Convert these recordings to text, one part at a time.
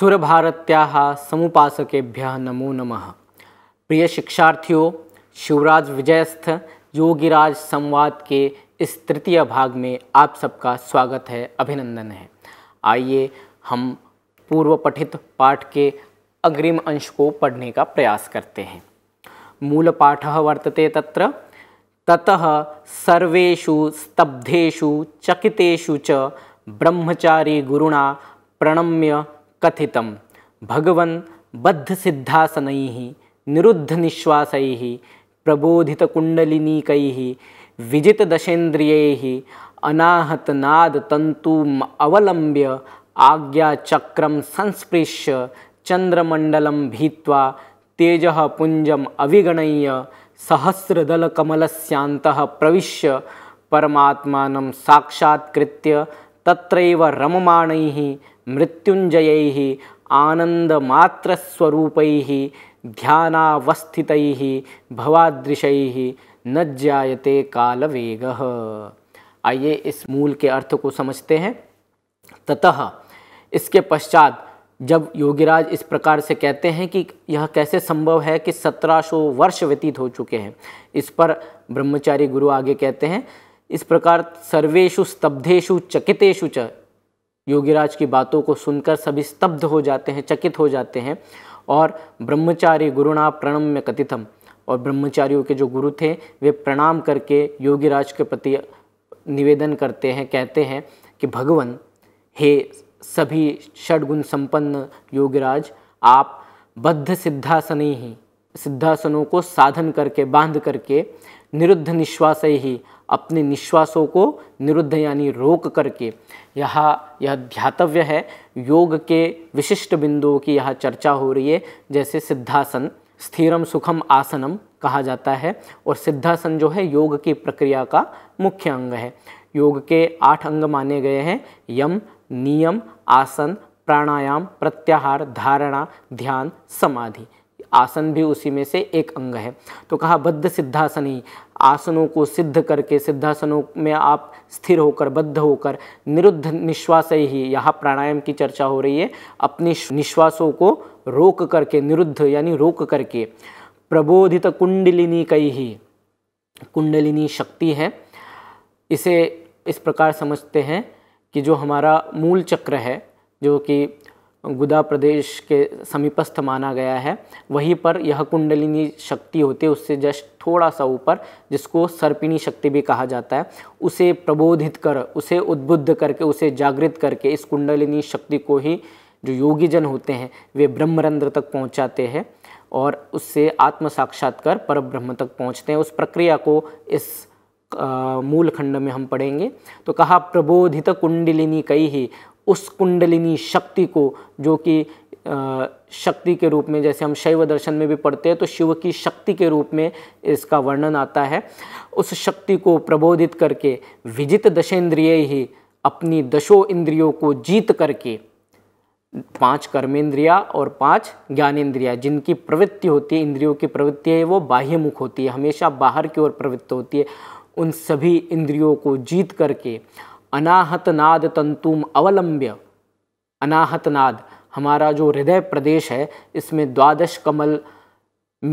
सुरभारत्याः नमो नमः प्रिय शिक्षार्थियों शिवराज विजयस्थ योगीराज संवाद के इस तृतीय भाग में आप सबका स्वागत है अभिनंदन है आइए हम पूर्व पठित पाठ के अग्रिम अंश को पढ़ने का प्रयास करते हैं मूल पाठ वर्तते तत्र ततः सर्वेशु स्तब्धेशु चकितेशु च ब्रह्मचारी गुरुणा प्रणम्य कुंडलिनीक विजित दशेन्द्रिय अनाहत नाद तंतुम अवलंब्य आज्ञा आज्ञाचक्रं संस्पृश्य चंद्रमंडल भीत्वा तेज पुञ्जम् अविगणय्य सहस्रदलकमलस्यान्तः प्रवेश परमात्मा साक्षात्कृत्य तत्रैव रममाणैः मृत्युञ्जयैः आनन्दमात्रस्वरूपैः ध्यानावस्थितैः भवादृशैः न जायते कालवेगः आइए इस मूल के अर्थ को समझते हैं ततः इसके पश्चात जब योगीराज इस प्रकार से कहते हैं कि यह कैसे संभव है कि सत्रह सौ वर्ष व्यतीत हो चुके हैं इस पर ब्रह्मचारी गुरु आगे कहते हैं इस प्रकार सर्वेशु स्तब्धेशु चकितेशु च योगीराज की बातों को सुनकर सभी स्तब्ध हो जाते हैं चकित हो जाते हैं और ब्रह्मचारी गुरुणा प्रणम में कथितम और ब्रह्मचारियों के जो गुरु थे वे प्रणाम करके योगीराज के प्रति निवेदन करते हैं कहते हैं कि भगवान हे सभी षडगुण संपन्न योगिराज आप बद्ध सिद्धासनी ही सिद्धासनों को साधन करके बांध करके निरुद्ध निश्वास ही अपने निश्वासों को निरुद्ध यानी रोक करके यह यह ध्यातव्य है योग के विशिष्ट बिंदुओं की यह चर्चा हो रही है जैसे सिद्धासन स्थिरम सुखम आसनम कहा जाता है और सिद्धासन जो है योग की प्रक्रिया का मुख्य अंग है योग के आठ अंग माने गए हैं यम नियम आसन प्राणायाम प्रत्याहार धारणा ध्यान समाधि आसन भी उसी में से एक अंग है तो कहा बद्ध सिद्धासनी आसनों को सिद्ध करके सिद्धासनों में आप स्थिर होकर बद्ध होकर निरुद्ध निश्वास ही यहाँ प्राणायाम की चर्चा हो रही है अपनी निश्वासों को रोक करके निरुद्ध यानी रोक करके प्रबोधित कुंडलिनी कई ही कुंडलिनी शक्ति है इसे इस प्रकार समझते हैं कि जो हमारा मूल चक्र है जो कि गुदा प्रदेश के समीपस्थ माना गया है वहीं पर यह कुंडलिनी शक्ति होती है उससे जस्ट थोड़ा सा ऊपर जिसको सर्पिणी शक्ति भी कहा जाता है उसे प्रबोधित कर उसे उद्बुद्ध करके उसे जागृत करके इस कुंडलिनी शक्ति को ही जो योगी जन होते हैं वे ब्रह्मरंध्र तक पहुंचाते हैं और उससे आत्म साक्षात्कार पर ब्रह्म तक पहुंचते हैं उस प्रक्रिया को इस मूल खंड में हम पढ़ेंगे तो कहा प्रबोधित कुंडलिनी कई ही उस कुंडलिनी शक्ति को जो कि शक्ति के रूप में जैसे हम शैव दर्शन में भी पढ़ते हैं तो शिव की शक्ति के रूप में इसका वर्णन आता है उस शक्ति को प्रबोधित करके विजित दशेंद्रिय ही अपनी दशो इंद्रियों को जीत करके पांच कर्मेंद्रिया और पांच ज्ञानेंद्रिया जिनकी प्रवृत्ति होती है इंद्रियों की प्रवृत्ति है वो बाह्य मुख होती है हमेशा बाहर की ओर प्रवृत्त होती है उन सभी इंद्रियों को जीत करके अनाहत नाद तंतुम अवलंब्य अनाहत नाद हमारा जो हृदय प्रदेश है इसमें द्वादश कमल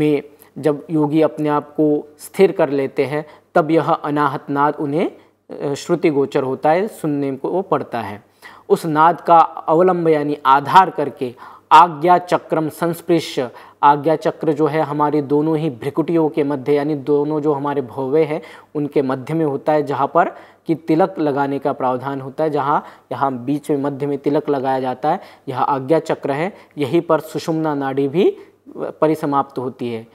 में जब योगी अपने आप को स्थिर कर लेते हैं तब यह अनाहत नाद उन्हें श्रुति गोचर होता है सुनने को वो पड़ता है उस नाद का अवलंब यानी आधार करके आज्ञा चक्रम संस्पृश्य आज्ञा चक्र जो है हमारी दोनों ही भ्रिकुटियों के मध्य यानी दोनों जो हमारे भोवे हैं उनके मध्य में होता है जहाँ पर कि तिलक लगाने का प्रावधान होता है जहाँ यहाँ बीच में मध्य में तिलक लगाया जाता है यह आज्ञा चक्र है यहीं पर सुषुम्ना नाड़ी भी परिसमाप्त होती है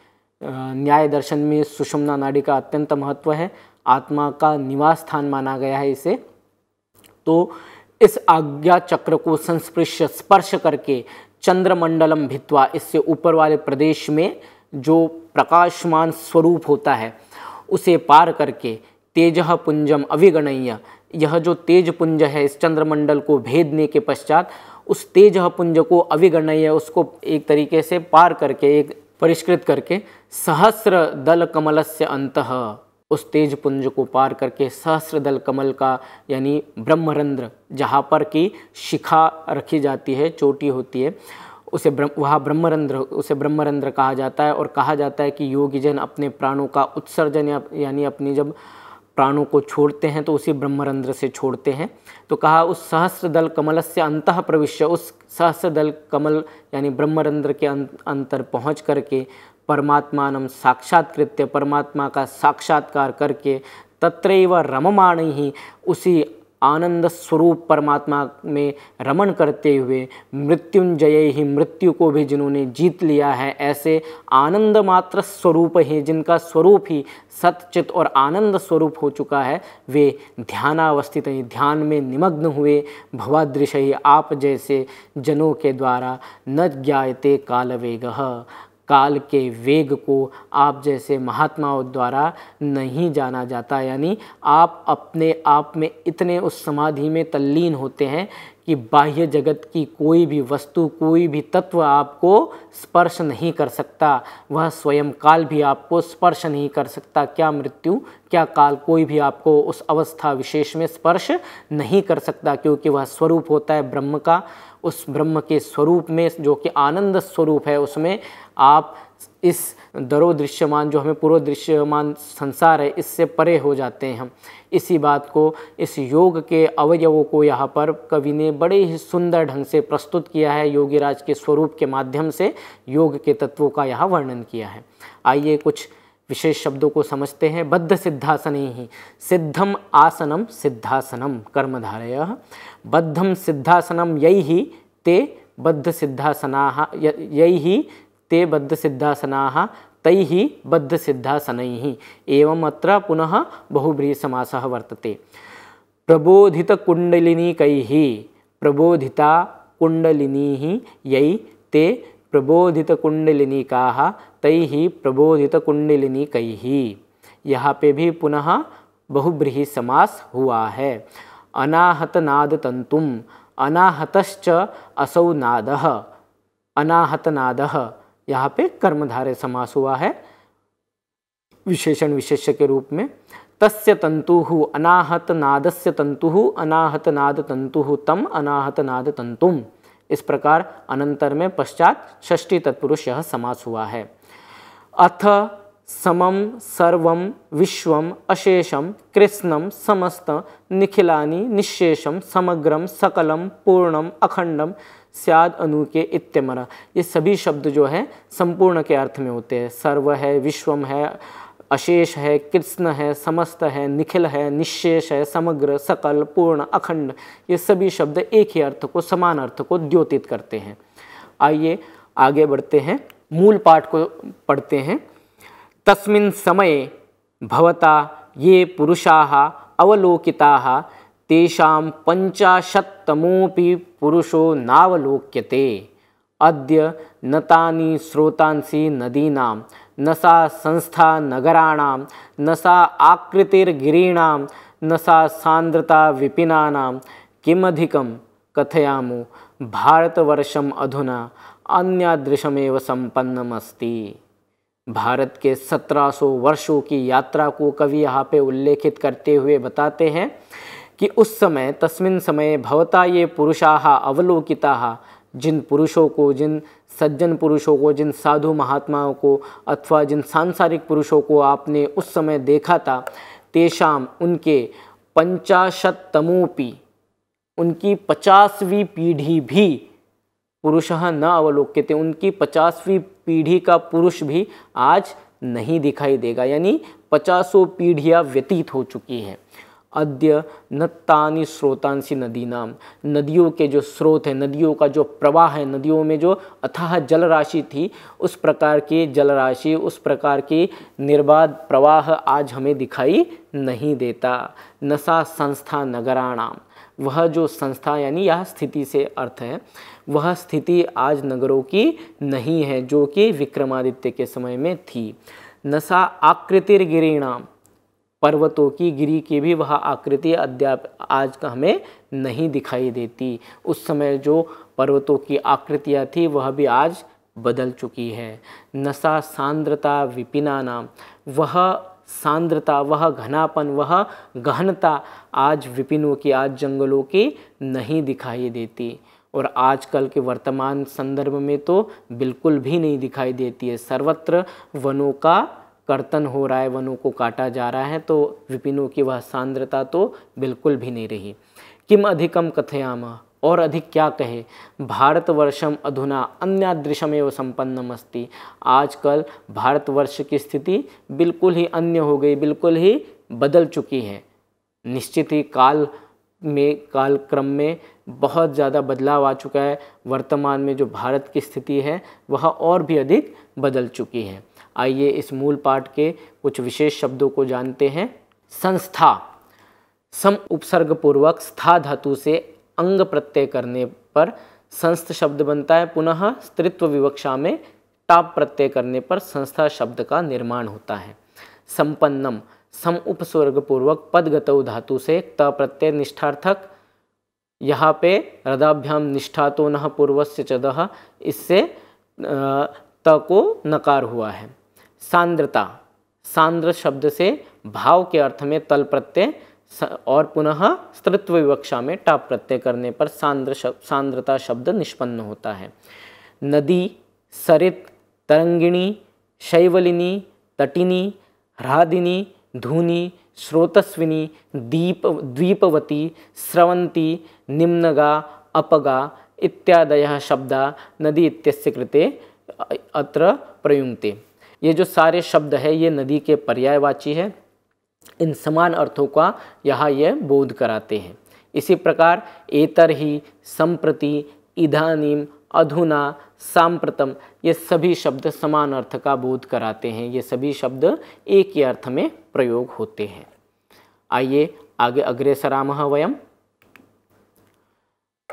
न्याय दर्शन में सुषुम्ना नाड़ी का अत्यंत महत्व है आत्मा का निवास स्थान माना गया है इसे तो इस आज्ञा चक्र को संस्पृश्य स्पर्श करके चंद्रमंडलम भित्वा इससे ऊपर वाले प्रदेश में जो प्रकाशमान स्वरूप होता है उसे पार करके तेज पुंजम अविगणय्य यह जो तेज पुंज है इस चंद्रमंडल को भेदने के पश्चात उस तेज पुंज को अविगणय्य उसको एक तरीके से पार करके एक परिष्कृत करके सहस्र दल कमल से अंत उस तेज पुंज को पार करके सहस्र दल कमल का यानी ब्रह्मरंध्र जहाँ पर की शिखा रखी जाती है चोटी होती है उसे ब्रह्म वहाँ ब्रह्मरंध्र उसे ब्रह्मरंध्र कहा जाता है और कहा जाता है कि योगी जन अपने प्राणों का उत्सर्जन यानी अपनी जब प्राणों को छोड़ते हैं तो उसी ब्रह्मरंध्र से छोड़ते हैं तो कहा उस सहस्र दल कमल से अंत प्रविश्य उस सहस्र दल कमल यानी ब्रह्मरंध्र के अं-, अंतर पहुँच करके नम साक्षात्कृत्य परमात्मा का साक्षात्कार करके तत्र रममाण ही उसी आनंद स्वरूप परमात्मा में रमण करते हुए मृत्युंजय ही मृत्यु को भी जिन्होंने जीत लिया है ऐसे आनंद मात्र स्वरूप ही जिनका स्वरूप ही सतचित और आनंद स्वरूप हो चुका है वे ध्यानावस्थित ही ध्यान में निमग्न हुए भवादृश ही आप जैसे जनों के द्वारा न ज्ञायते कालवेग काल के वेग को आप जैसे महात्माओं द्वारा नहीं जाना जाता यानी आप अपने आप में इतने उस समाधि में तल्लीन होते हैं कि बाह्य जगत की कोई भी वस्तु कोई भी तत्व आपको स्पर्श नहीं कर सकता वह स्वयं काल भी आपको स्पर्श नहीं कर सकता क्या मृत्यु क्या काल कोई भी आपको उस अवस्था विशेष में स्पर्श नहीं कर सकता क्योंकि वह स्वरूप होता है ब्रह्म का उस ब्रह्म के स्वरूप में जो कि आनंद स्वरूप है उसमें आप इस दरो दृश्यमान जो हमें पूर्व दृश्यमान संसार है इससे परे हो जाते हैं हम इसी बात को इस योग के अवयवों को यहाँ पर कवि ने बड़े ही सुंदर ढंग से प्रस्तुत किया है योगीराज के स्वरूप के माध्यम से योग के तत्वों का यहाँ वर्णन किया है आइए कुछ विशेष शब्दों को समझते हैं बद्ध सिद्धासन ही सिद्धम आसनम सिद्धासनम कर्मधारय बद्धम सिद्धासनम यही ही ते बद्ध सिद्धासना यही ही ते बद्ध सिद्धासना ही बद्ध ही एवं अत्र पुनः समास वर्तते ही प्रबोधिता ही यही ते प्रबोधित कुंडलिनी कई यहाँ पे भी पुनः बहुब्रीहि समास हुआ है अनाहत नाद तंतुम अनाहतश्च असौ नाद अनाहत नाद यहाँ पे कर्मधारय समास हुआ है विशेषण विशेष्य के रूप में तस्य तंतु अनाहत नादस्य तंतु अनाहत नाद तंतु तम अनाहत नाद तंतुम इस प्रकार अनंतर में पश्चात षष्ठी तत्पुरुष यह समास हुआ है अथ समम सर्वम विश्वम अशेषम कृष्णम समस्त निखिलानी निशेषम समग्रम सकलम पूर्णम अखंडम स्याद अनु के इत्यमर ये सभी शब्द जो है संपूर्ण के अर्थ में होते हैं सर्व है विश्वम है अशेष है कृष्ण है समस्त है निखिल है निशेष है समग्र सकल पूर्ण अखंड ये सभी शब्द एक ही अर्थ को समान अर्थ को द्योतित करते हैं आइए आगे बढ़ते हैं मूल पाठ को पढ़ते हैं तस्मिन समय भवता ये पुरुषा अवलोकिता तेषां पंचाशत्तमोपि पुरुषो नावलोक्यते अद्य न तानि नदीनाम न सा संस्था नगराण न सा आकृतिर्गिरीणां न विपिना किमधिक कथयाम भारतवर्षम अधुना अन्यादृशमेव संपन्नमस्ति भारत के 1700 वर्षों की यात्रा को कवि यहाँ पे उल्लेखित करते हुए बताते हैं कि उस समय तस्मिन समय भवता ये पुरुषाः अवलोकिताः जिन पुरुषों को जिन सज्जन पुरुषों को जिन साधु महात्माओं को अथवा जिन सांसारिक पुरुषों को आपने उस समय देखा था तेषाम उनके पंचाशतमोपी उनकी पचासवीं पीढ़ी भी पुरुष न अवलोक्य थे उनकी पचासवीं पीढ़ी का पुरुष भी आज नहीं दिखाई देगा यानी पचासों पीढ़ियाँ व्यतीत हो चुकी हैं अद्य नत्तानी स्रोतांसी नदी नाम नदियों के जो स्रोत हैं नदियों का जो प्रवाह है नदियों में जो अथाह जलराशि थी उस प्रकार की जलराशि उस प्रकार की निर्बाध प्रवाह आज हमें दिखाई नहीं देता नशा संस्था नगराणाम वह जो संस्था यानी यह स्थिति से अर्थ है वह स्थिति आज नगरों की नहीं है जो कि विक्रमादित्य के समय में थी नशा आकृतिर गिरीणाम पर्वतों की गिरी की भी वह आकृति अद्याप आज का हमें नहीं दिखाई देती उस समय जो पर्वतों की आकृतियाँ थी वह भी आज बदल चुकी है नशा सांद्रता विपिना नाम वह सांद्रता वह घनापन वह गहनता आज विपिनों की आज जंगलों की नहीं दिखाई देती और आजकल के वर्तमान संदर्भ में तो बिल्कुल भी नहीं दिखाई देती है सर्वत्र वनों का कर्तन हो रहा है वनों को काटा जा रहा है तो विपिनों की वह सांद्रता तो बिल्कुल भी नहीं रही किम अधिकम कथयाम और अधिक क्या कहे भारतवर्षम अधुना अन्यादृशमेव संपन्नम अस्ति आजकल भारतवर्ष की स्थिति बिल्कुल ही अन्य हो गई बिल्कुल ही बदल चुकी है निश्चित ही काल में काल क्रम में बहुत ज़्यादा बदलाव आ चुका है वर्तमान में जो भारत की स्थिति है वह और भी अधिक बदल चुकी है आइए इस मूल पाठ के कुछ विशेष शब्दों को जानते हैं संस्था सम उपसर्ग पूर्वक स्था धातु से अंग प्रत्यय करने पर संस्थ शब्द बनता है पुनः स्त्रित्व विवक्षा में टाप प्रत्यय करने पर संस्था शब्द का निर्माण होता है संपन्नम सम उपसर्ग पूर्वक पदगत धातु से त प्रत्यय निष्ठार्थक यहाँ पे हृदाभ्याम निष्ठा तो न पूर्वस्य चदह इससे त को नकार हुआ है सांद्रता सांद्र शब्द से भाव के अर्थ में तल प्रत्यय और पुनः स्त्रित्व विवक्षा में टाप प्रत्यय करने पर सांद्र शब्द सांद्रता शब्द निष्पन्न होता है नदी सरित तरंगिणी शैवलिनी तटिनी ह्रादिनी धूनी स्रोतस्विनी दीप द्वीपवती स्रवंती निम्नगा अपगा इत्यादय शब्द नदी इत्यस्य कृते अत्र प्रयुंक्ते ये जो सारे शब्द है ये नदी के पर्यायवाची है इन समान अर्थों का यहाँ ये बोध कराते हैं इसी प्रकार एतर ही संप्रति इधानीम अधुना सांप्रतम ये सभी शब्द समान अर्थ का बोध कराते हैं ये सभी शब्द एक ही अर्थ में प्रयोग होते हैं आइए आगे अग्रेसरा वयम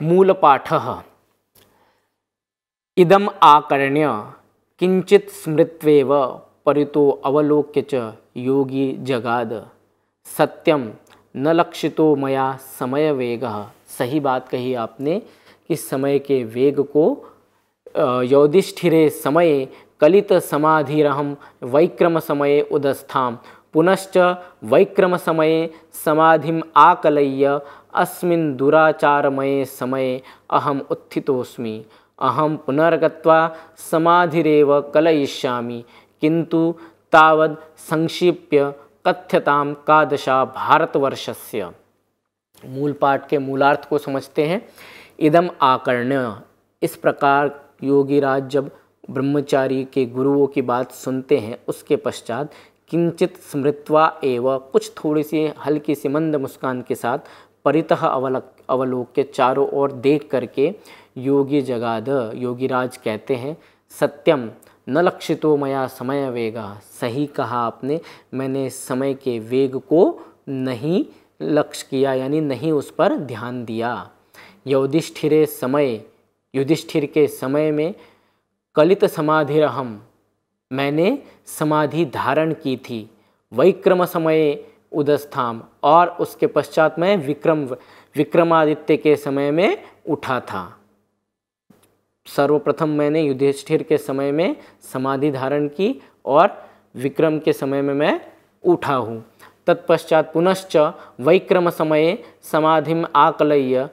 मूलपाठ इदम आकर्ण्य किंचित स्मृत्व परितो अवलोक्य च योगी जगाद सत्यम न लक्षितो मया समय वेग सही बात कही आपने कि समय के वेग को यौधिष्ठिरे समय कलित समाधिरहम वैक्रम समय उदस्थाम पुनश्च वैक्रम समय समाधिम आकलय्य अस्मिन् दुराचारमये समये अहम उत्थितोस्मि अहम पुनर्गत्वा समाधिरेव कलयिष्यामि किन्तु तावद् संक्षिप्य कथ्यताम का दशा भारतवर्षस्य मूल पाठ के मूलार्थ को समझते हैं इदम आकर्ण्य इस प्रकार योगीराज जब ब्रह्मचारी के गुरुओं की बात सुनते हैं उसके पश्चात किंचित स्मृत्वा एव कुछ थोड़ी सी हल्की सी मंद मुस्कान के साथ परितः अवल अवलोक के चारों ओर देख करके योगी जगाद योगीराज कहते हैं सत्यम न लक्षितो मया समय वेगा सही कहा आपने मैंने समय के वेग को नहीं लक्ष्य किया यानी नहीं उस पर ध्यान दिया युधिष्ठिरे समय युधिष्ठिर के समय में कलित समाधि मैंने समाधि धारण की थी वैक्रम समय उदस्थाम और उसके पश्चात मैं विक्रम विक्रमादित्य के समय में उठा था सर्वप्रथम मैंने युधिष्ठिर के समय में समाधि धारण की और विक्रम के समय में मैं उठा हूँ तत्पश्चात पुनश्च वैक्रम समय समाधि आकलय्य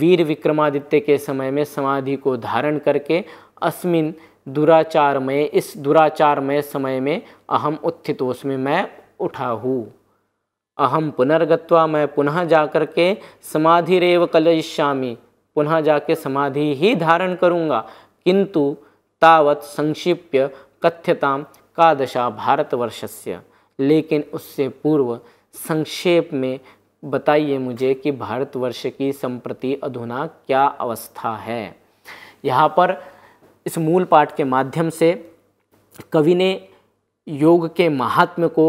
वीर विक्रमादित्य के समय में समाधि को धारण करके अस्मिन दुराचारमय इस दुराचारमय समय में अहम उत्थितोष्मी में मैं उठा हूँ अहम पुनर्गत्वा मैं पुनः जाकर के रेव कलयिष्यामी पुनः जाके समाधि ही धारण करूँगा किंतु तावत संक्षिप्य कथ्यताम भारतवर्ष से लेकिन उससे पूर्व संक्षेप में बताइए मुझे कि भारतवर्ष की संप्रति अधुना क्या अवस्था है यहाँ पर इस मूल पाठ के माध्यम से कवि ने योग के महात्म्य को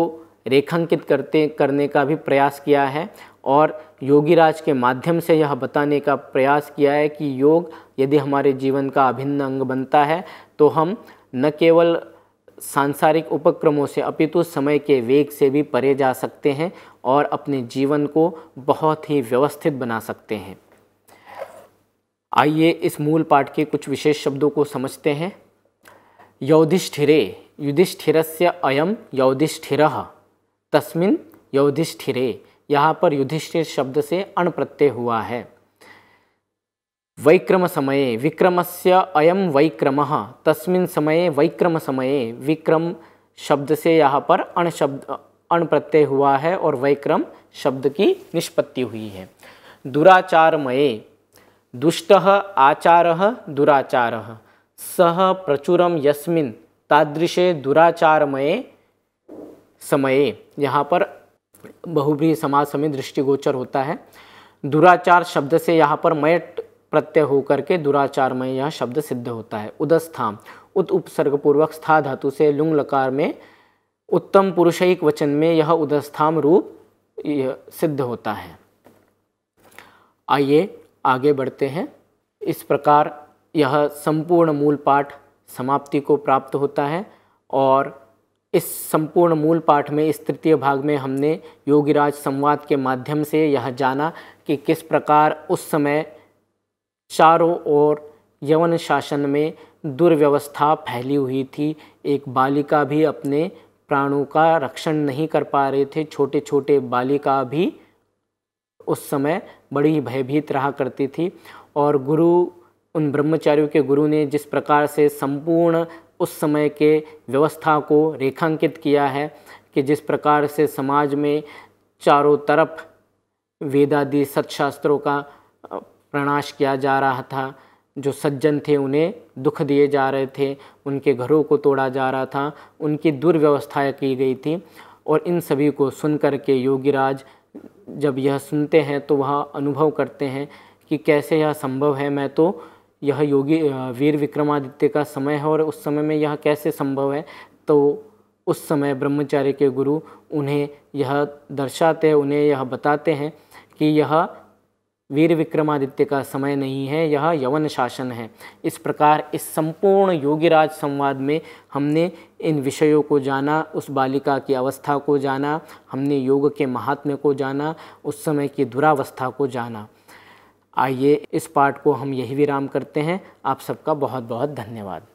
रेखांकित करते करने का भी प्रयास किया है और योगीराज के माध्यम से यह बताने का प्रयास किया है कि योग यदि हमारे जीवन का अभिन्न अंग बनता है तो हम न केवल सांसारिक उपक्रमों से अपितु समय के वेग से भी परे जा सकते हैं और अपने जीवन को बहुत ही व्यवस्थित बना सकते हैं आइए इस मूल पाठ के कुछ विशेष शब्दों को समझते हैं यौधिष्ठिरे से अयम यौधिष्ठिर तस्मिन यौधिष्ठिरे यहाँ पर युधिष्ठिर शब्द से अण प्रत्यय हुआ है वैक्रम समये विक्रमस्य अयम वैक्रम तस्मिन समय वैक्रम समय विक्रम शब्द से यहाँ पर अण शब्द अण प्रत्यय हुआ है और वैक्रम शब्द की निष्पत्ति हुई है दुराचारमये दुष्ट आचार दुराचार सह प्रचुर यस्मिन तादृशे दुराचारमये समय यहाँ पर बहुब्री समाज समेत दृष्टिगोचर होता है दुराचार शब्द से यहाँ पर मयट प्रत्यय होकर के दुराचार में यह शब्द सिद्ध होता है उदस्थाम उत उपसर्गपूर्वक स्था धातु से लुंग लकार में उत्तम पुरुषयिक वचन में यह उदस्थाम रूप सिद्ध होता है आइए आगे बढ़ते हैं इस प्रकार यह संपूर्ण मूल पाठ समाप्ति को प्राप्त होता है और इस संपूर्ण मूल पाठ में इस तृतीय भाग में हमने योगीराज संवाद के माध्यम से यह जाना कि किस प्रकार उस समय चारों ओर यवन शासन में दुर्व्यवस्था फैली हुई थी एक बालिका भी अपने प्राणों का रक्षण नहीं कर पा रहे थे छोटे छोटे बालिका भी उस समय बड़ी भयभीत रहा करती थी और गुरु उन ब्रह्मचारियों के गुरु ने जिस प्रकार से संपूर्ण उस समय के व्यवस्था को रेखांकित किया है कि जिस प्रकार से समाज में चारों तरफ वेदादि सत्शास्त्रों का प्रणाश किया जा रहा था जो सज्जन थे उन्हें दुख दिए जा रहे थे उनके घरों को तोड़ा जा रहा था उनकी दुर्व्यवस्थाएँ की गई थी और इन सभी को सुनकर के योगीराज जब यह सुनते हैं तो वह अनुभव करते हैं कि कैसे यह संभव है मैं तो यह योगी वीर विक्रमादित्य का समय है और उस समय में यह कैसे संभव है तो उस समय ब्रह्मचार्य के गुरु उन्हें यह दर्शाते हैं उन्हें यह बताते हैं कि यह वीर विक्रमादित्य का समय नहीं है यह यवन शासन है इस प्रकार इस संपूर्ण योगीराज संवाद में हमने इन विषयों को जाना उस बालिका की अवस्था को जाना हमने योग के महात्म्य को जाना उस समय की दुरावस्था को जाना आइए इस पाठ को हम यही विराम करते हैं आप सबका बहुत बहुत धन्यवाद